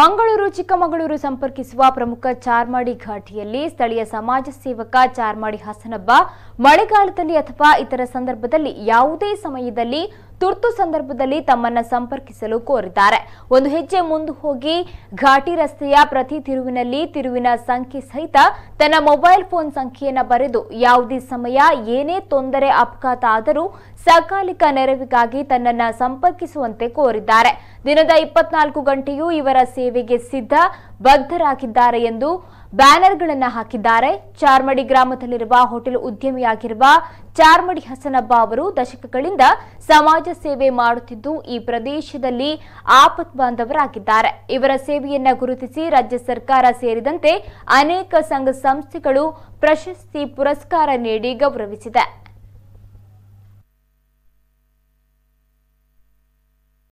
ಮಂಗಳೂರು ಚಿಕ್ಕಮಗಳೂರು ಸಂಪರ್ಕಿಸುವ ಪ್ರಮುಖ ಚಾರ್ಮಾಡಿ ಘಾಟಿಯಲ್ಲಿ ಸ್ಥಳೀಯ ಸಮಾಜ ಸೇವಕ ಚಾರ್ಮಾಡಿ ಹಸನಬ್ಬ ಮಳೆಗಾಲದಲ್ಲಿ ಅಥವಾ ಇತರ ಸಂದರ್ಭದಲ್ಲಿ ಯಾವುದೇ ಸಮಯದಲ್ಲಿ ತುರ್ತು ಸಂದರ್ಭದಲ್ಲಿ ತಮ್ಮನ್ನ ಸಂಪರ್ಕಿಸಲು ಕೋರಿದ್ದಾರೆ ಒಂದು ಹೆಜ್ಜೆ ಮುಂದೆ ಹೋಗಿ ಘಾಟಿ ರಸ್ತೆಯ ಪ್ರತಿ ತಿರುವಿನಲ್ಲಿ ತಿರುವಿನ ಸಂಖ್ಯೆ ಸಹಿತ ತನ್ನ ಮೊಬೈಲ್ ಫೋನ್ ಸಂಖ್ಯೆಯನ್ನು ಬರೆದು ಯಾವುದೇ ಸಮಯ ಏನೇ ತೊಂದರೆ ಅಪಘಾತ ಆದರೂ ಸಕಾಲಿಕ ನೆರವಿಗಾಗಿ ತನ್ನನ್ನು ಸಂಪರ್ಕಿಸುವಂತೆ ಕೋರಿದ್ದಾರೆ ದಿನದ ಇಪ್ಪತ್ನಾಲ್ಕು ಗಂಟೆಯೂ ಇವರ ಸೇವೆಗೆ ಸಿದ್ಧ ಬದ್ಧರಾಗಿದ್ದಾರೆ ಎಂದು ಬ್ಯಾನರ್ಗಳನ್ನು ಹಾಕಿದ್ದಾರೆ ಚಾರ್ಮಡಿ ಗ್ರಾಮದಲ್ಲಿರುವ ಹೋಟೆಲ್ ಉದ್ಯಮಿಯಾಗಿರುವ ಚಾರ್ಮಡಿ ಹಸನಬ್ಬ ಅವರು ದಶಕಗಳಿಂದ ಸಮಾಜ ಸೇವೆ ಮಾಡುತ್ತಿದ್ದು ಈ ಪ್ರದೇಶದಲ್ಲಿ ಆಪತ್ ಬಾಂಧವರಾಗಿದ್ದಾರೆ ಇವರ ಸೇವೆಯನ್ನು ಗುರುತಿಸಿ ರಾಜ್ಯ ಸರ್ಕಾರ ಸೇರಿದಂತೆ ಅನೇಕ ಸಂಘ ಸಂಸ್ಥೆಗಳು ಪ್ರಶಸ್ತಿ ಪುರಸ್ಕಾರ ನೀಡಿ ಗೌರವಿಸಿದೆ